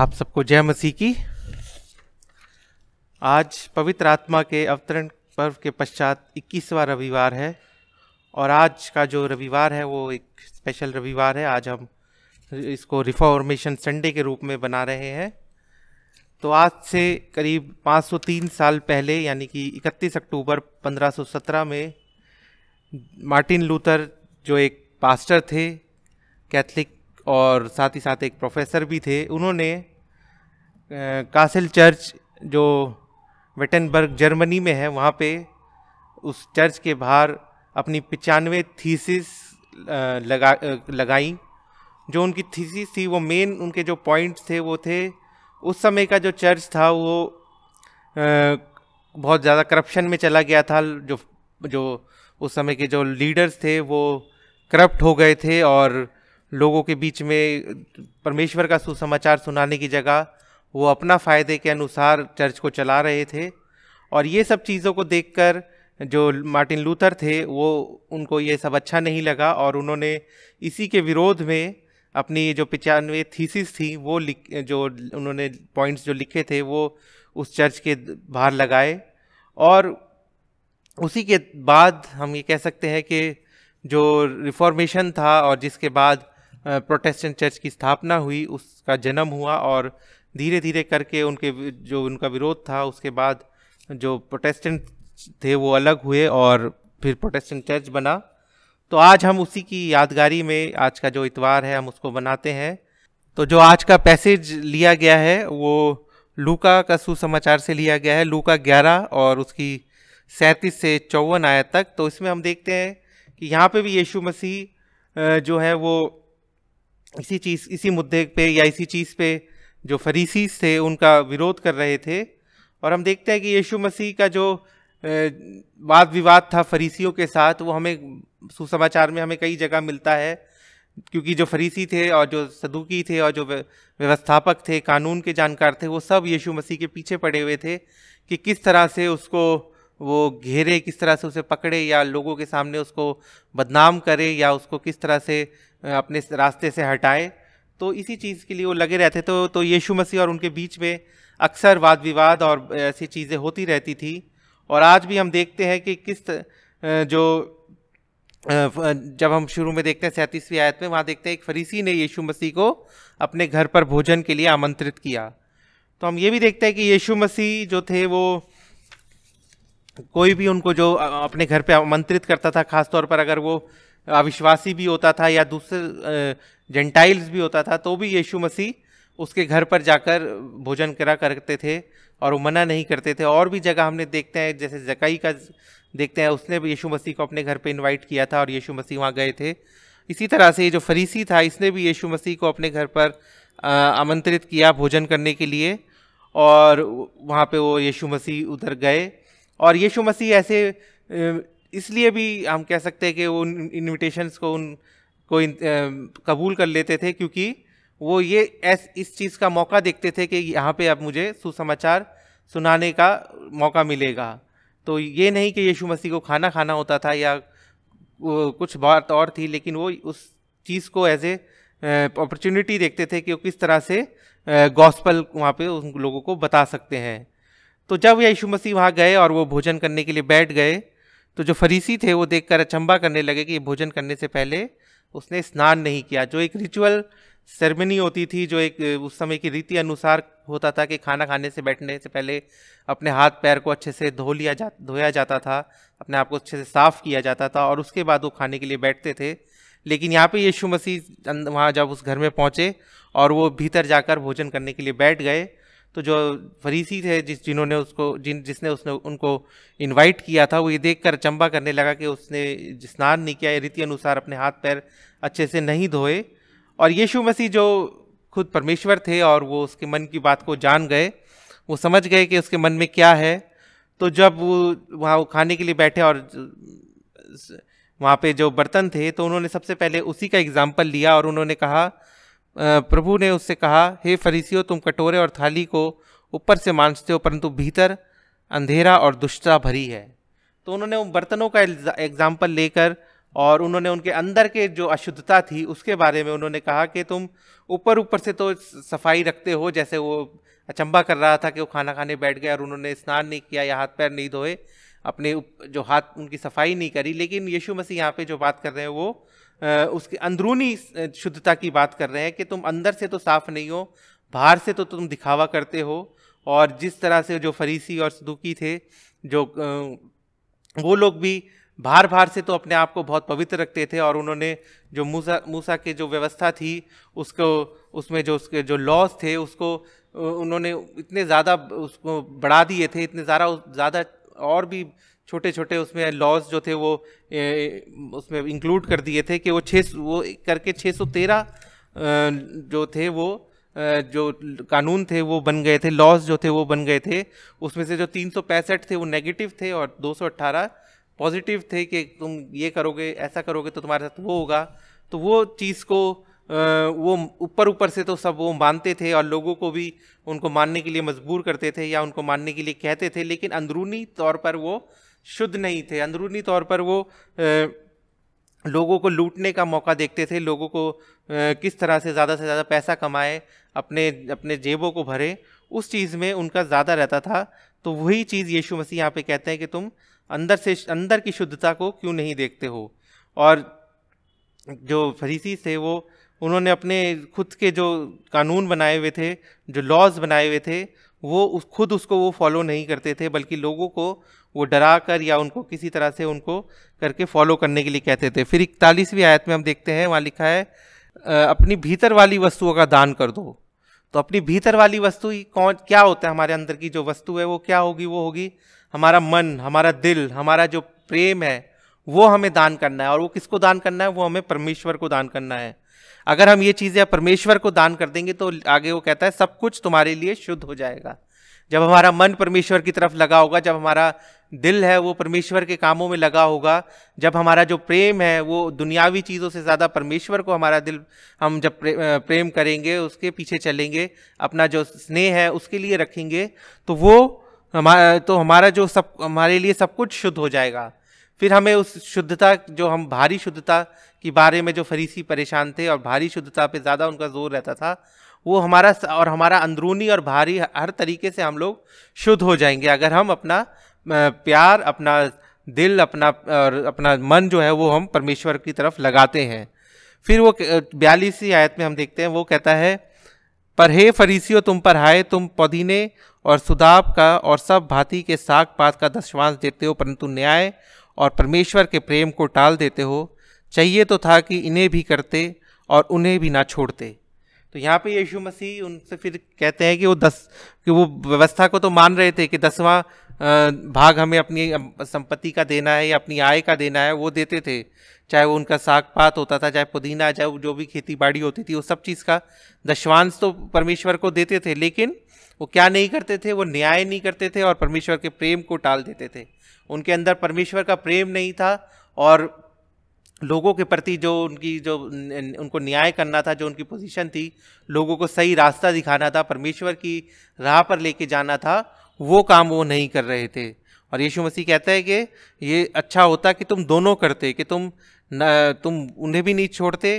आप सबको जय मसीह की आज पवित्र आत्मा के अवतरण पर्व के पश्चात 21वां रविवार है और आज का जो रविवार है वो एक स्पेशल रविवार है आज हम इसको रिफॉर्मेशन संडे के रूप में बना रहे हैं तो आज से करीब 503 साल पहले यानी कि 31 अक्टूबर 1517 में मार्टिन लूथर जो एक पास्टर थे कैथलिक और साथ ही साथ एक प्रोफेसर भी थे उन्होंने कासिल चर्च जो वेटनबर्ग जर्मनी में है वहाँ पे उस चर्च के बाहर अपनी पचानवे थीसिस लगा लगाई जो उनकी थीसिस थी वो मेन उनके जो पॉइंट्स थे वो थे उस समय का जो चर्च था वो बहुत ज़्यादा करप्शन में चला गया था जो जो उस समय के जो लीडर्स थे वो करप्ट हो गए थे और लोगों के बीच में परमेश्वर का सुसमाचार सुनाने की जगह वो अपना फ़ायदे के अनुसार चर्च को चला रहे थे और ये सब चीज़ों को देखकर जो मार्टिन लूथर थे वो उनको ये सब अच्छा नहीं लगा और उन्होंने इसी के विरोध में अपनी जो पचानवे थीसिस थी वो लिख जो उन्होंने पॉइंट्स जो लिखे थे वो उस चर्च के बाहर लगाए और उसी के बाद हम ये कह सकते हैं कि जो रिफॉर्मेशन था और जिसके बाद प्रोटेस्टेंट चर्च की स्थापना हुई उसका जन्म हुआ और धीरे धीरे करके उनके जो उनका विरोध था उसके बाद जो प्रोटेस्टेंट थे वो अलग हुए और फिर प्रोटेस्टेंट चर्च बना तो आज हम उसी की यादगारी में आज का जो इतवार है हम उसको मनाते हैं तो जो आज का पैसेज लिया गया है वो लूका का सुसमाचार से लिया गया है लूका ग्यारह और उसकी सैंतीस से चौवन आया तक तो इसमें हम देखते हैं कि यहाँ पे भी यीशु मसीह जो है वो इसी चीज़ इसी मुद्दे पे या इसी चीज़ पे जो फरीसीज थे उनका विरोध कर रहे थे और हम देखते हैं कि यीशु मसीह का जो वाद विवाद था फरीसियों के साथ वो हमें सुसमाचार में हमें कई जगह मिलता है क्योंकि जो फरीसी थे और जो सदुकी थे और जो व्यवस्थापक थे कानून के जानकार थे वो सब यीशु मसीह के पीछे पड़े हुए थे कि किस तरह से उसको वो घेरे किस तरह से उसे पकड़े या लोगों के सामने उसको बदनाम करे या उसको किस तरह से अपने रास्ते से हटाए तो इसी चीज़ के लिए वो लगे रहते तो तो यीशु मसीह और उनके बीच में अक्सर वाद विवाद और ऐसी चीज़ें होती रहती थी और आज भी हम देखते हैं कि किस जो जब हम शुरू में देखते हैं सैंतीसवीं आयत में वहाँ देखते हैं एक फरीसी ने यीशु मसीह को अपने घर पर भोजन के लिए आमंत्रित किया तो हम ये भी देखते हैं कि यीशु मसीह जो थे वो कोई भी उनको जो अपने घर पे आमंत्रित करता था खासतौर पर अगर वो अविश्वासी भी होता था या दूसरे जेंटाइल्स भी होता था तो भी यीशु मसीह उसके घर पर जाकर भोजन करा करते थे और वो मना नहीं करते थे और भी जगह हमने देखते हैं जैसे जकई का देखते हैं उसने भी यीशु मसीह को अपने घर पर इनवाइट किया था और यीशु मसीह वहाँ गए थे इसी तरह से ये जो फरीसी था इसने भी यीशु मसीह को अपने घर पर आमंत्रित किया भोजन करने के लिए और वहाँ पे वो यीशु मसीह उधर गए और यीशु मसीह ऐसे इसलिए भी हम कह सकते हैं कि वो उन इन्विटेशंस को उन को इन, आ, कबूल कर लेते थे क्योंकि वो ये ऐस इस चीज़ का मौका देखते थे कि यहाँ पे अब मुझे सुसमाचार सुनाने का मौका मिलेगा तो ये नहीं कि यीशु मसीह को खाना खाना होता था या कुछ बात और थी लेकिन वो उस चीज़ को एज ए अपॉर्चुनिटी देखते थे कि वो किस तरह से गॉस्पल वहाँ पे उन लोगों को बता सकते हैं तो जब यीशु मसीह वहाँ गए और वो भोजन करने के लिए बैठ गए तो जो फरीसी थे वो देखकर अचंबा करने लगे कि भोजन करने से पहले उसने स्नान नहीं किया जो एक रिचुअल सेरेमनी होती थी जो एक उस समय की रीति अनुसार होता था कि खाना खाने से बैठने से पहले अपने हाथ पैर को अच्छे से धो लिया जा धोया जाता था अपने आप को अच्छे से साफ़ किया जाता था और उसके बाद वो खाने के लिए बैठते थे लेकिन यहाँ पे यीशु मसीह वहाँ जब उस घर में पहुँचे और वो भीतर जाकर भोजन करने के लिए बैठ गए तो जो फरीसी थे जिस जिन्होंने उसको जिन जिसने उसने उनको इनवाइट किया था वो ये देख कर चंबा करने लगा कि उसने स्नान नहीं किया रीति अनुसार अपने हाथ पैर अच्छे से नहीं धोए और यीशु मसीह जो खुद परमेश्वर थे और वो उसके मन की बात को जान गए वो समझ गए कि उसके मन में क्या है तो जब वो वहाँ वो खाने के लिए बैठे और वहाँ पे जो बर्तन थे तो उन्होंने सबसे पहले उसी का एग्ज़ाम्पल लिया और उन्होंने कहा प्रभु ने उससे कहा हे फरीसियों तुम कटोरे और थाली को ऊपर से मांझते हो परंतु भीतर अंधेरा और दुष्टता भरी है तो उन्होंने उन बर्तनों का एग्जाम्पल लेकर और उन्होंने उनके अंदर के जो अशुद्धता थी उसके बारे में उन्होंने कहा कि तुम ऊपर ऊपर से तो सफाई रखते हो जैसे वो अचंबा कर रहा था कि वो खाना खाने बैठ गया और उन्होंने स्नान नहीं किया या हाथ पैर नहीं धोए अपने जो हाथ उनकी सफाई नहीं करी लेकिन यीशु मसीह यहाँ पे जो बात कर रहे हैं वो उसकी अंदरूनी शुद्धता की बात कर रहे हैं कि तुम अंदर से तो साफ नहीं हो बाहर से तो तुम दिखावा करते हो और जिस तरह से जो फरीसी और सदुकी थे जो वो लोग भी बाहर बाहर से तो अपने आप को बहुत पवित्र रखते थे और उन्होंने जो मूसा मूसा के जो व्यवस्था थी उसको उसमें जो उसके जो लॉज थे उसको उन्होंने इतने ज़्यादा उसको बढ़ा दिए थे इतने ज़्यादा ज़्यादा और भी छोटे छोटे उसमें लॉज जो थे वो ए, उसमें इंक्लूड कर दिए थे कि वो छः वो करके 613 जो थे वो जो कानून थे वो बन गए थे लॉज जो थे वो बन गए थे उसमें से जो तीन थे वो नेगेटिव थे और 218 पॉजिटिव थे कि तुम ये करोगे ऐसा करोगे तो तुम्हारे साथ वो होगा तो वो चीज़ को वो ऊपर ऊपर से तो सब वो मानते थे और लोगों को भी उनको मानने के लिए मजबूर करते थे या उनको मानने के लिए कहते थे लेकिन अंदरूनी तौर पर वो शुद्ध नहीं थे अंदरूनी तौर पर वो लोगों को लूटने का मौका देखते थे लोगों को किस तरह से ज़्यादा से ज़्यादा पैसा कमाए अपने अपने जेबों को भरे उस चीज़ में उनका ज़्यादा रहता था तो वही चीज़ यीशु मसीह यहाँ पे कहते हैं कि तुम अंदर से अंदर की शुद्धता को क्यों नहीं देखते हो और जो फरीसी थे वो उन्होंने अपने खुद के जो कानून बनाए हुए थे जो लॉज बनाए हुए थे वो उस खुद उसको वो फॉलो नहीं करते थे बल्कि लोगों को वो डरा कर या उनको किसी तरह से उनको करके फॉलो करने के लिए कहते थे फिर इकतालीसवीं आयत में हम देखते हैं वहाँ लिखा है अपनी भीतर वाली वस्तुओं का दान कर दो तो अपनी भीतर वाली वस्तु कौन क्या होता है हमारे अंदर की जो वस्तु है वो क्या होगी वो होगी हमारा मन हमारा दिल हमारा जो प्रेम है वो हमें दान करना है और वो किसको दान करना है वो हमें परमेश्वर को दान करना है अगर हम ये चीज़ें परमेश्वर को दान कर देंगे तो आगे वो कहता है सब कुछ तुम्हारे लिए शुद्ध हो जाएगा जब हमारा मन परमेश्वर की तरफ लगा होगा जब हमारा दिल है वो परमेश्वर के कामों में लगा होगा जब हमारा जो प्रेम है वो दुनियावी चीज़ों से ज़्यादा परमेश्वर को हमारा दिल हम जब प्रेम करेंगे उसके पीछे चलेंगे अपना जो स्नेह है उसके लिए रखेंगे तो वो हमारा तो हमारा जो सब हमारे लिए सब कुछ शुद्ध हो जाएगा फिर हमें उस शुद्धता जो हम भारी शुद्धता के बारे में जो फरीसी परेशान थे और भारी शुद्धता पे ज़्यादा उनका जोर रहता था वो हमारा और हमारा अंदरूनी और भारी हर तरीके से हम लोग शुद्ध हो जाएंगे अगर हम अपना प्यार अपना दिल अपना और अपना मन जो है वो हम परमेश्वर की तरफ लगाते हैं फिर वो बयालीसवीं आयत में हम देखते हैं वो कहता है पर हे फरीसियो तुम पर हाय तुम पौधीने और सुदाब का और सब भांति के साग पात का दशवांश देते हो परंतु न्याय और परमेश्वर के प्रेम को टाल देते हो चाहिए तो था कि इन्हें भी करते और उन्हें भी ना छोड़ते तो यहाँ पे यीशु मसीह उनसे फिर कहते हैं कि वो दस कि वो व्यवस्था को तो मान रहे थे कि दसवां भाग हमें अपनी संपत्ति का देना है या अपनी आय का देना है वो देते थे चाहे वो उनका साग पात होता था चाहे पुदीना चाहे जो भी खेती बाड़ी होती थी वो सब चीज़ का दशवांश तो परमेश्वर को देते थे लेकिन वो क्या नहीं करते थे वो न्याय नहीं करते थे और परमेश्वर के प्रेम को टाल देते थे उनके अंदर परमेश्वर का प्रेम नहीं था और लोगों के प्रति जो उनकी जो उनको न्याय करना था जो उनकी पोजीशन थी लोगों को सही रास्ता दिखाना था परमेश्वर की राह पर लेके जाना था वो काम वो नहीं कर रहे थे और यीशु मसीह कहता है कि ये अच्छा होता कि तुम दोनों करते कि तुम न, तुम उन्हें भी नहीं छोड़ते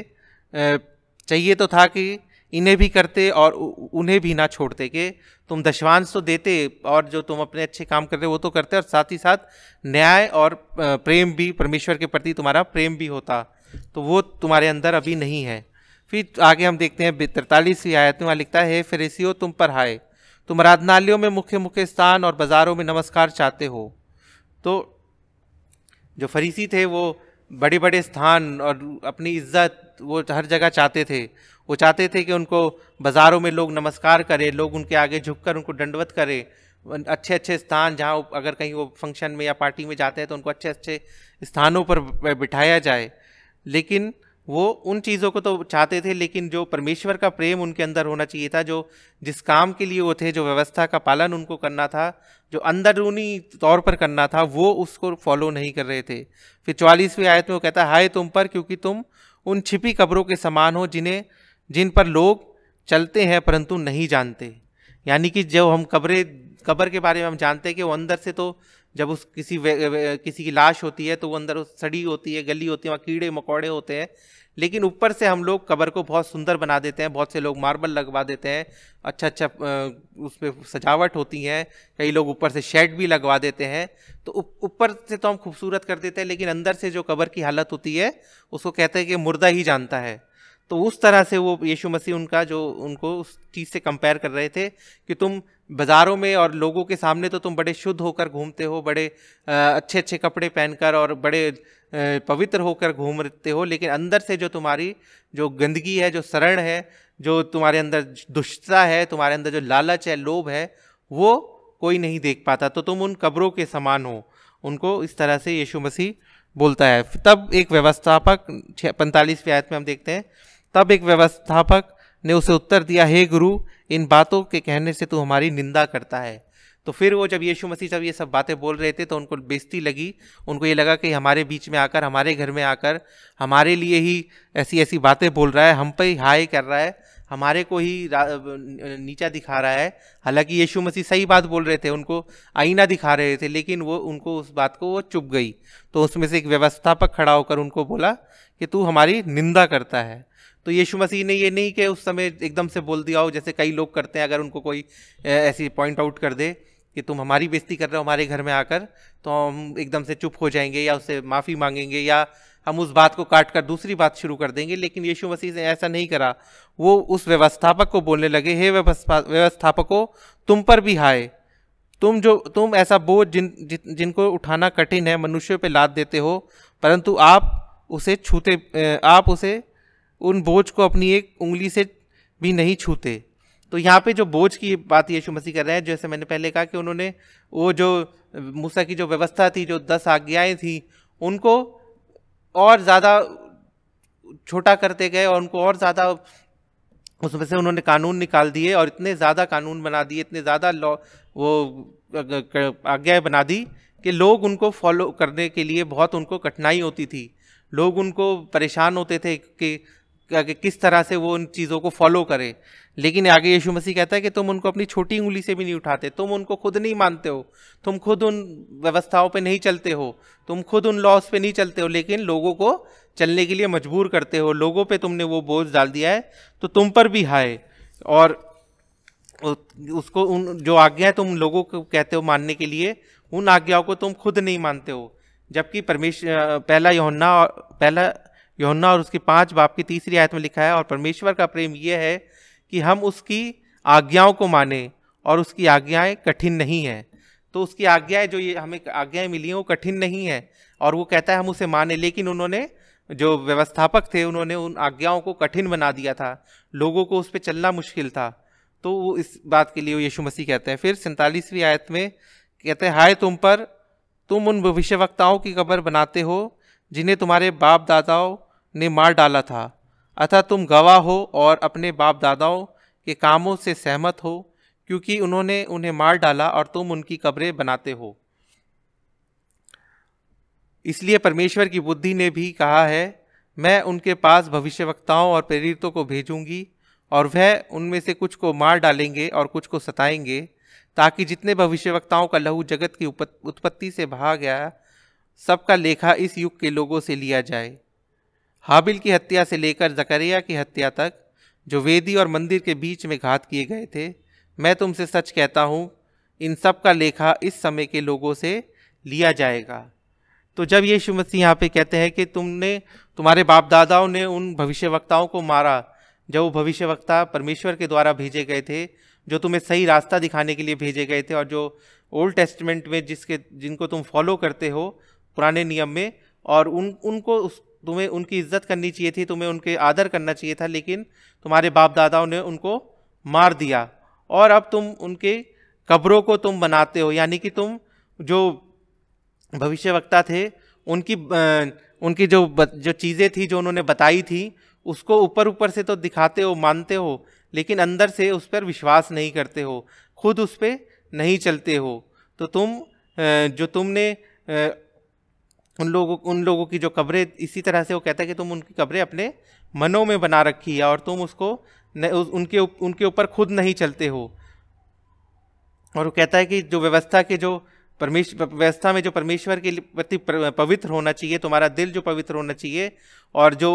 चाहिए तो था कि इन्हें भी करते और उन्हें भी ना छोड़ते कि तुम दशवांश तो देते और जो तुम अपने अच्छे काम कर रहे हो वो तो करते और साथ ही साथ न्याय और प्रेम भी परमेश्वर के प्रति तुम्हारा प्रेम भी होता तो वो तुम्हारे अंदर अभी नहीं है फिर आगे हम देखते हैं तिरतालीसवीं आयत में लिखता है फेरेसियो तुम पर हाय तुम आराधनालयों में मुख्य मुख्य स्थान और बाज़ारों में नमस्कार चाहते हो तो जो फरीसी थे वो बड़े बड़े स्थान और अपनी इज्जत वो हर जगह चाहते थे वो चाहते थे कि उनको बाज़ारों में लोग नमस्कार करें लोग उनके आगे झुककर उनको दंडवत करें अच्छे अच्छे स्थान जहाँ अगर कहीं वो फंक्शन में या पार्टी में जाते हैं तो उनको अच्छे अच्छे स्थानों पर बिठाया जाए लेकिन वो उन चीज़ों को तो चाहते थे लेकिन जो परमेश्वर का प्रेम उनके अंदर होना चाहिए था जो जिस काम के लिए वो थे जो व्यवस्था का पालन उनको करना था जो अंदरूनी तौर पर करना था वो उसको फॉलो नहीं कर रहे थे फिर चौलीसवीं आयत में वो कहता है हाय तुम पर क्योंकि तुम उन छिपी कब्रों के समान हो जिन्हें जिन पर लोग चलते हैं परंतु नहीं जानते यानी कि जब हम कब्रे कब्र के बारे में हम जानते हैं कि वो अंदर से तो जब उस किसी वे, वे, किसी की लाश होती है तो वो अंदर उस सड़ी होती है गली होती है वहाँ कीड़े मकोड़े होते हैं लेकिन ऊपर से हम लोग कब्र को बहुत सुंदर बना देते हैं बहुत से लोग मार्बल लगवा देते हैं अच्छा अच्छा उस पर सजावट होती है कई लोग ऊपर से शेड भी लगवा देते हैं तो ऊपर से तो हम खूबसूरत कर देते हैं लेकिन अंदर से जो कब्र की हालत होती है उसको कहते हैं कि मुर्दा ही जानता है तो उस तरह से वो यीशु मसीह उनका जो उनको उस चीज़ से कंपेयर कर रहे थे कि तुम बाज़ारों में और लोगों के सामने तो तुम बड़े शुद्ध होकर घूमते हो बड़े अच्छे अच्छे कपड़े पहनकर और बड़े पवित्र होकर घूमते हो लेकिन अंदर से जो तुम्हारी जो गंदगी है जो शरण है जो तुम्हारे अंदर दुष्टता है तुम्हारे अंदर जो लालच है लोभ है वो कोई नहीं देख पाता तो तुम उन कब्रों के समान हो उनको इस तरह से यीशु मसीह बोलता है तब एक व्यवस्थापक पैंतालीस आयत में हम देखते हैं तब एक व्यवस्थापक ने उसे उत्तर दिया हे गुरु इन बातों के कहने से तू हमारी निंदा करता है तो फिर वो जब यीशु मसीह जब ये सब बातें बोल रहे थे तो उनको बेजती लगी उनको ये लगा कि हमारे बीच में आकर हमारे घर में आकर हमारे लिए ही ऐसी ऐसी बातें बोल रहा है हम पे ही हाय कर रहा है हमारे को ही नीचा दिखा रहा है हालांकि यीशु मसीह सही बात बोल रहे थे उनको आईना दिखा रहे थे लेकिन वो उनको उस बात को वो चुप गई तो उसमें से एक व्यवस्थापक खड़ा होकर उनको बोला कि तू हमारी निंदा करता है तो यीशु मसीह ने ये नहीं कि उस समय एकदम से बोल दिया हो जैसे कई लोग करते हैं अगर उनको कोई ऐसी पॉइंट आउट कर दे कि तुम हमारी बेइज्जती कर रहे हो हमारे घर में आकर तो हम एकदम से चुप हो जाएंगे या उससे माफ़ी मांगेंगे या हम उस बात को काट कर दूसरी बात शुरू कर देंगे लेकिन यीशु मसीह ने ऐसा नहीं करा वो उस व्यवस्थापक को बोलने लगे हे व्यवस्था व्यवस्थापको तुम पर भी हाय तुम जो तुम ऐसा बोझ जिन जिनको उठाना कठिन है मनुष्यों पर लाद देते हो परंतु आप उसे छूते आप उसे उन बोझ को अपनी एक उंगली से भी नहीं छूते तो यहाँ पे जो बोझ की बात यीशु मसीह कर रहे हैं जैसे मैंने पहले कहा कि उन्होंने वो जो मूसा की जो व्यवस्था थी जो दस आज्ञाएँ थी उनको और ज़्यादा छोटा करते गए और उनको और ज़्यादा उसमें से उन्होंने कानून निकाल दिए और इतने ज़्यादा कानून बना दिए इतने ज़्यादा लॉ वो आज्ञाएँ बना दी कि लोग उनको फॉलो करने के लिए बहुत उनको कठिनाई होती थी लोग उनको परेशान होते थे कि कि किस तरह से वो उन चीज़ों को फॉलो करे लेकिन आगे यीशु मसीह कहता है कि तुम उनको अपनी छोटी उंगली से भी नहीं उठाते तुम उनको खुद नहीं मानते हो तुम खुद उन व्यवस्थाओं पे नहीं चलते हो तुम खुद उन लॉस पे नहीं चलते हो लेकिन लोगों को चलने के लिए मजबूर करते हो लोगों पे तुमने वो बोझ डाल दिया है तो तुम पर भी हाय और उसको उन जो आज्ञा तुम लोगों को कहते हो मानने के लिए उन आज्ञाओं को तुम खुद नहीं मानते हो जबकि परमेश्वर पहला योहन्ना पहला योहन्ना और उसके पाँच बाप की तीसरी आयत में लिखा है और परमेश्वर का प्रेम यह है कि हम उसकी आज्ञाओं को माने और उसकी आज्ञाएं कठिन नहीं हैं तो उसकी आज्ञाएं जो ये हमें आज्ञाएं मिली हैं वो कठिन नहीं हैं और वो कहता है हम उसे माने लेकिन उन्होंने जो व्यवस्थापक थे उन्होंने उन आज्ञाओं को कठिन बना दिया था लोगों को उस पर चलना मुश्किल था तो वो इस बात के लिए यीशु मसीह कहते हैं फिर सैंतालीसवीं आयत में कहते हैं हाय तुम पर तुम उन भविष्यवक्ताओं की कबर बनाते हो जिन्हें तुम्हारे बाप दादाओं ने मार डाला था अतः तुम गवाह हो और अपने बाप दादाओं के कामों से सहमत हो क्योंकि उन्होंने उन्हें मार डाला और तुम उनकी कब्रें बनाते हो इसलिए परमेश्वर की बुद्धि ने भी कहा है मैं उनके पास भविष्यवक्ताओं और प्रेरितों को भेजूंगी और वह उनमें से कुछ को मार डालेंगे और कुछ को सताएंगे ताकि जितने भविष्यवक्ताओं का लहू जगत की उत्पत्ति से भाग गया सबका लेखा इस युग के लोगों से लिया जाए हाबिल की हत्या से लेकर जकरिया की हत्या तक जो वेदी और मंदिर के बीच में घात किए गए थे मैं तुमसे सच कहता हूँ इन सब का लेखा इस समय के लोगों से लिया जाएगा तो जब यीशु मसीह यहाँ पे कहते हैं कि तुमने तुम्हारे बाप दादाओं ने उन भविष्यवक्ताओं को मारा जब वो भविष्यवक्ता परमेश्वर के द्वारा भेजे गए थे जो तुम्हें सही रास्ता दिखाने के लिए भेजे गए थे और जो ओल्ड टेस्टमेंट में जिसके जिनको तुम फॉलो करते हो पुराने नियम में और उन उनको उस तुम्हें उनकी इज्जत करनी चाहिए थी तुम्हें उनके आदर करना चाहिए था लेकिन तुम्हारे बाप दादाओं ने उनको मार दिया और अब तुम उनके कब्रों को तुम बनाते हो यानी कि तुम जो भविष्य वक्ता थे उनकी उनकी जो जो चीज़ें थी जो उन्होंने बताई थी उसको ऊपर ऊपर से तो दिखाते हो मानते हो लेकिन अंदर से उस पर विश्वास नहीं करते हो खुद उस पर नहीं चलते हो तो तुम जो तुमने उन लोगों उन लोगों की जो कब्रें इसी तरह से वो कहता है कि तुम उनकी कब्रें अपने मनों में बना रखी है और तुम उसको न, उस, उनके उप, उनके ऊपर खुद नहीं चलते हो और वो कहता है कि जो व्यवस्था के जो परमेश्वर व्यवस्था में जो परमेश्वर के प्रति पवित्र होना चाहिए तुम्हारा दिल जो पवित्र होना चाहिए और जो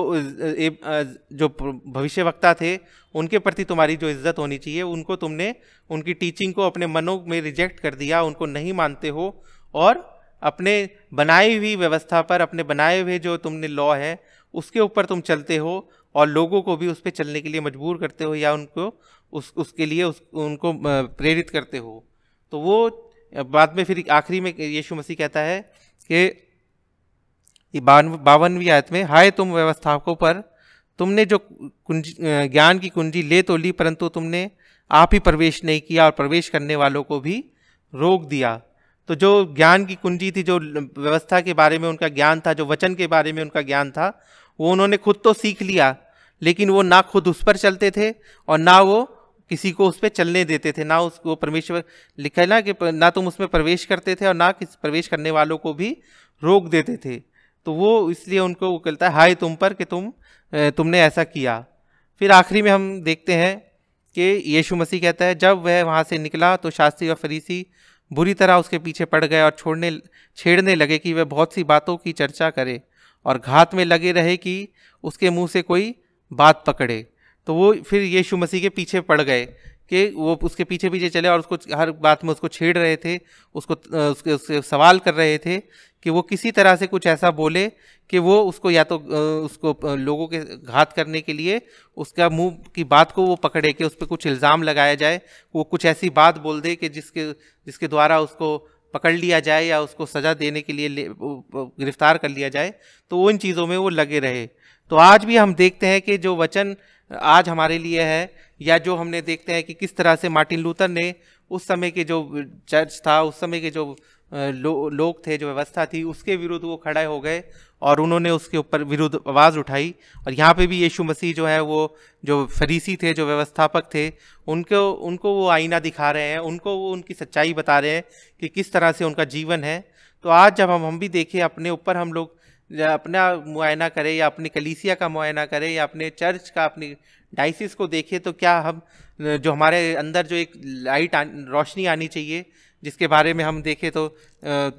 जो भविष्य वक्ता थे उनके प्रति तुम्हारी जो इज्जत होनी चाहिए उनको तुमने उनकी टीचिंग को अपने मनों में रिजेक्ट कर दिया उनको नहीं मानते हो और अपने बनाई हुई व्यवस्था पर अपने बनाए हुए जो तुमने लॉ है उसके ऊपर तुम चलते हो और लोगों को भी उस पर चलने के लिए मजबूर करते हो या उनको उस उसके लिए उस उनको प्रेरित करते हो तो वो बाद में फिर आखिरी में यीशु मसीह कहता है कि बावनवीं आयत में हाय तुम व्यवस्थापकों पर तुमने जो कुंजी ज्ञान की कुंजी ले तो ली परंतु तुमने आप ही प्रवेश नहीं किया और प्रवेश करने वालों को भी रोक दिया तो जो ज्ञान की कुंजी थी जो व्यवस्था के बारे में उनका ज्ञान था जो वचन के बारे में उनका ज्ञान था वो उन्होंने खुद तो सीख लिया लेकिन वो ना खुद उस पर चलते थे और ना वो किसी को उस पर चलने देते थे ना उसको परमेश्वर लिखा है ना कि ना तुम उसमें प्रवेश करते थे और ना किस प्रवेश करने वालों को भी रोक देते थे तो वो इसलिए उनको वो कहता है हाय तुम पर कि तुम तुमने ऐसा किया फिर आखिरी में हम देखते हैं कि यीशु मसीह कहता है जब वह वहाँ से निकला तो शास्त्री और फरीसी बुरी तरह उसके पीछे पड़ गए और छोड़ने छेड़ने लगे कि वह बहुत सी बातों की चर्चा करे और घात में लगे रहे कि उसके मुंह से कोई बात पकड़े तो वो फिर यीशु मसीह के पीछे पड़ गए कि वो उसके पीछे पीछे चले और उसको हर बात में उसको छेड़ रहे थे उसको उसके उससे सवाल कर रहे थे कि वो किसी तरह से कुछ ऐसा बोले कि वो उसको या तो उसको लोगों के घात करने के लिए उसका मुंह की बात को वो पकड़े कि उस पर कुछ इल्ज़ाम लगाया जाए वो कुछ ऐसी बात बोल दे कि जिसके जिसके द्वारा उसको पकड़ लिया जाए या उसको सज़ा देने के लिए गिरफ्तार कर लिया जाए तो वो इन चीज़ों में वो लगे रहे तो आज भी हम देखते हैं कि जो वचन आज हमारे लिए है या जो हमने देखते हैं कि किस तरह से मार्टिन लूथर ने उस समय के जो चर्च था उस समय के जो लो, लोग थे जो व्यवस्था थी उसके विरुद्ध वो खड़े हो गए और उन्होंने उसके ऊपर विरुद्ध आवाज़ उठाई और यहाँ पे भी यीशु मसीह जो है वो जो फरीसी थे जो व्यवस्थापक थे उनको उनको वो आईना दिखा रहे हैं उनको वो उनकी सच्चाई बता रहे हैं कि किस तरह से उनका जीवन है तो आज जब हम हम भी देखें अपने ऊपर हम लोग अपना मुआयना करें या अपनी कलीसिया का मुआयना करें या अपने चर्च का अपनी डाइसिस को देखें तो क्या हम जो हमारे अंदर जो एक लाइट रोशनी आनी चाहिए जिसके बारे में हम देखें तो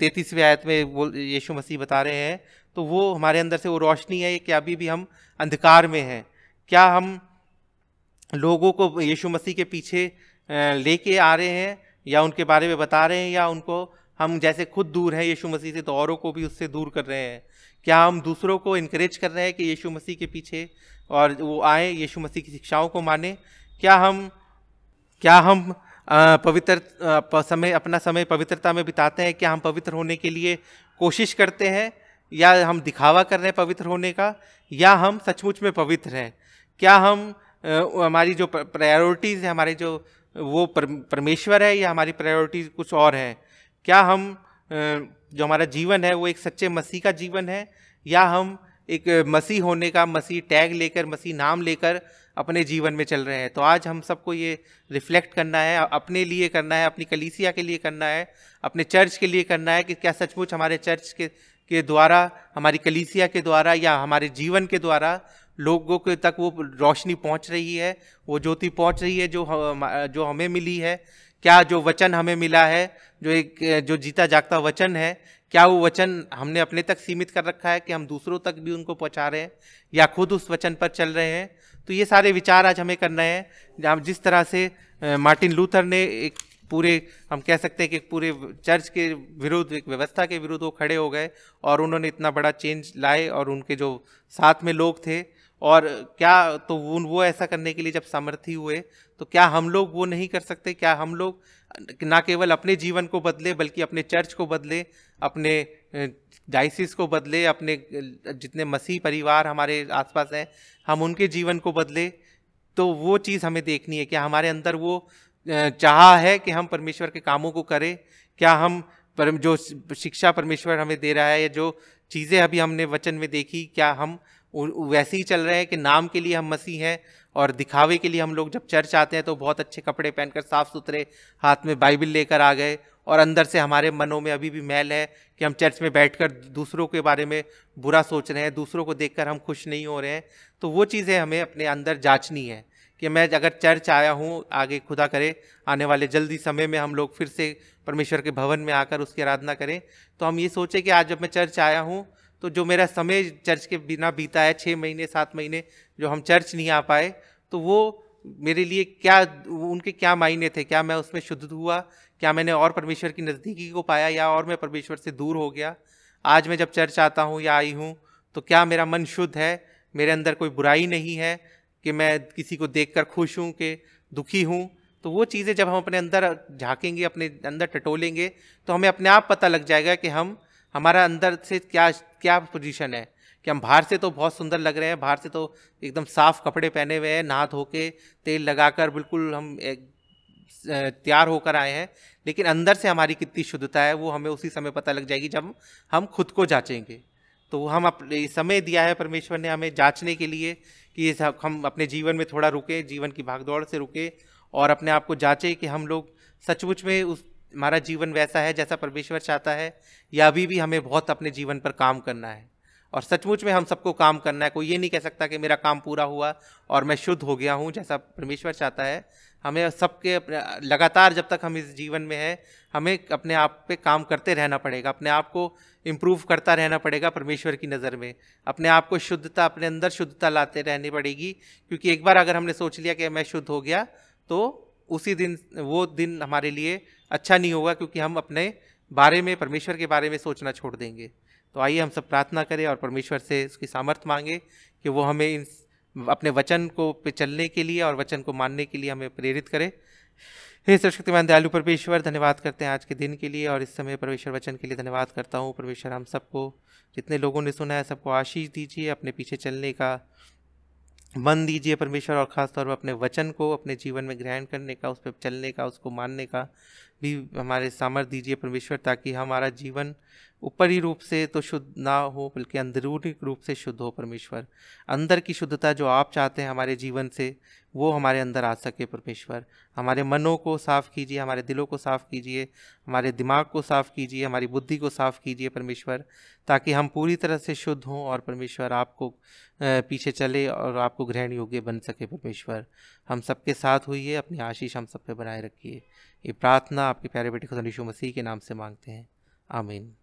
तैतीसवें आयत में वो यीशु मसीह बता रहे हैं तो वो हमारे अंदर से वो रोशनी है कि अभी भी हम अंधकार में हैं क्या हम लोगों को यीशु मसीह के पीछे लेके आ रहे हैं या उनके बारे में बता रहे हैं या उनको हम जैसे खुद दूर हैं यीशु मसीह से तो औरों को भी उससे दूर कर रहे हैं क्या हम दूसरों को इनक्रेज कर रहे हैं कि यीशु मसीह के पीछे और वो आए यीशु मसीह की शिक्षाओं को माने क्या हम क्या हम पवित्र समय अपना समय पवित्रता में बिताते हैं क्या हम पवित्र होने के लिए कोशिश करते हैं या हम दिखावा कर रहे हैं पवित्र होने का या हम सचमुच में पवित्र हैं क्या हम हमारी जो प्रायोरिटीज़ हैं हमारे जो वो परमेश्वर है या हमारी प्रायोरिटीज़ कुछ और है क्या हम जो हमारा जीवन है वो एक सच्चे मसीह का जीवन है या हम एक मसीह होने का मसीह टैग लेकर मसीह नाम लेकर अपने जीवन में चल रहे हैं तो आज हम सबको ये रिफ्लेक्ट करना है अपने लिए करना है अपनी कलीसिया के लिए करना है अपने चर्च के लिए करना है कि क्या सचमुच हमारे चर्च के के द्वारा हमारी कलीसिया के द्वारा या हमारे जीवन के द्वारा लोगों के तक वो रोशनी पहुंच रही है वो ज्योति पहुंच रही है जो हम, जो हमें मिली है क्या जो वचन हमें मिला है जो एक जो जीता जागता वचन है क्या वो वचन हमने अपने तक सीमित कर रखा है कि हम दूसरों तक भी उनको पहुंचा रहे हैं या खुद उस वचन पर चल रहे हैं तो ये सारे विचार आज हमें करना है हम जिस तरह से मार्टिन लूथर ने एक पूरे हम कह सकते हैं कि पूरे चर्च के विरुद्ध एक व्यवस्था के विरुद्ध वो खड़े हो गए और उन्होंने इतना बड़ा चेंज लाए और उनके जो साथ में लोग थे और क्या तो वो ऐसा करने के लिए जब समर्थी हुए तो क्या हम लोग वो नहीं कर सकते क्या हम लोग ना केवल अपने जीवन को बदले बल्कि अपने चर्च को बदले अपने डाइसिस को बदले अपने जितने मसीह परिवार हमारे आसपास हैं हम उनके जीवन को बदले तो वो चीज़ हमें देखनी है क्या हमारे अंदर वो चाह है कि हम परमेश्वर के कामों को करें क्या हम पर जो शिक्षा परमेश्वर हमें दे रहा है या जो चीज़ें अभी हमने वचन में देखी क्या हम वैसे ही चल रहे हैं कि नाम के लिए हम मसीह हैं और दिखावे के लिए हम लोग जब चर्च आते हैं तो बहुत अच्छे कपड़े पहनकर साफ सुथरे हाथ में बाइबिल लेकर आ गए और अंदर से हमारे मनों में अभी भी मैल है कि हम चर्च में बैठकर दूसरों के बारे में बुरा सोच रहे हैं दूसरों को देखकर हम खुश नहीं हो रहे हैं तो वो चीज़ें हमें अपने अंदर जांचनी है कि मैं अगर चर्च आया हूँ आगे खुदा करे आने वाले जल्दी समय में हम लोग फिर से परमेश्वर के भवन में आकर उसकी आराधना करें तो हम ये सोचें कि आज जब मैं चर्च आया हूँ तो जो मेरा समय चर्च के बिना बीता है छः महीने सात महीने जो हम चर्च नहीं आ पाए तो वो मेरे लिए क्या उनके क्या मायने थे क्या मैं उसमें शुद्ध हुआ क्या मैंने और परमेश्वर की नज़दीकी को पाया या और मैं परमेश्वर से दूर हो गया आज मैं जब चर्च आता हूँ या आई हूँ तो क्या मेरा मन शुद्ध है मेरे अंदर कोई बुराई नहीं है कि मैं किसी को देख खुश हूँ कि दुखी हूँ तो वो चीज़ें जब हम अपने अंदर झाँकेंगे अपने अंदर टटोलेंगे तो हमें अपने आप पता लग जाएगा कि हम हमारा अंदर से क्या क्या पोजीशन है कि हम बाहर से तो बहुत सुंदर लग रहे हैं बाहर से तो एकदम साफ कपड़े पहने हुए हैं नहा धो के तेल लगाकर बिल्कुल हम एक तैयार होकर आए हैं लेकिन अंदर से हमारी कितनी शुद्धता है वो हमें उसी समय पता लग जाएगी जब हम खुद को जांचेंगे तो हम अपने समय दिया है परमेश्वर ने हमें जांचने के लिए कि हम अपने जीवन में थोड़ा रुके जीवन की भागदौड़ से रुके और अपने आप को जाँचें कि हम लोग सचमुच में उस हमारा जीवन वैसा है जैसा परमेश्वर चाहता है या अभी भी हमें बहुत अपने जीवन पर काम करना है और सचमुच में हम सबको काम करना है कोई ये नहीं कह सकता कि मेरा काम पूरा हुआ और मैं शुद्ध हो गया हूँ जैसा परमेश्वर चाहता है हमें सबके लगातार जब तक हम इस जीवन में हैं हमें अपने आप पे काम करते रहना पड़ेगा अपने आप को इम्प्रूव करता रहना पड़ेगा परमेश्वर की नज़र में अपने आप को शुद्धता अपने अंदर शुद्धता लाते रहनी पड़ेगी क्योंकि एक बार अगर हमने सोच लिया कि मैं शुद्ध हो गया तो उसी दिन वो दिन हमारे लिए अच्छा नहीं होगा क्योंकि हम अपने बारे में परमेश्वर के बारे में सोचना छोड़ देंगे तो आइए हम सब प्रार्थना करें और परमेश्वर से उसकी सामर्थ्य मांगे कि वो हमें इन अपने वचन को पे चलने के लिए और वचन को मानने के लिए हमें प्रेरित करे हे सर्वशक्तिमान दयालु परमेश्वर धन्यवाद करते हैं आज के दिन के लिए और इस समय परमेश्वर वचन के लिए धन्यवाद करता हूँ परमेश्वर हम सबको जितने लोगों ने सुना है सबको आशीष दीजिए अपने पीछे चलने का मन दीजिए परमेश्वर और ख़ास तौर पर अपने वचन को अपने जीवन में ग्रहण करने का उस पर चलने का उसको मानने का भी हमारे सामर्थ दीजिए परमेश्वर ताकि हमारा जीवन ऊपरी रूप से तो शुद्ध ना हो बल्कि अंदरूनी रूप से शुद्ध हो परमेश्वर अंदर की शुद्धता जो आप चाहते हैं हमारे जीवन से वो हमारे अंदर आ सके परमेश्वर हमारे मनों को साफ़ कीजिए हमारे दिलों को साफ़ कीजिए हमारे दिमाग को साफ़ कीजिए हमारी बुद्धि को साफ़ कीजिए परमेश्वर ताकि हम पूरी तरह से शुद्ध हों और परमेश्वर आपको पीछे चले और आपको ग्रहण योग्य बन सके परमेश्वर हम सबके साथ हुई है अपनी आशीष हम सब पे बनाए रखिए ये प्रार्थना आपके प्यारे बेटे खुदा यीशु मसीह के नाम से मांगते हैं आमीन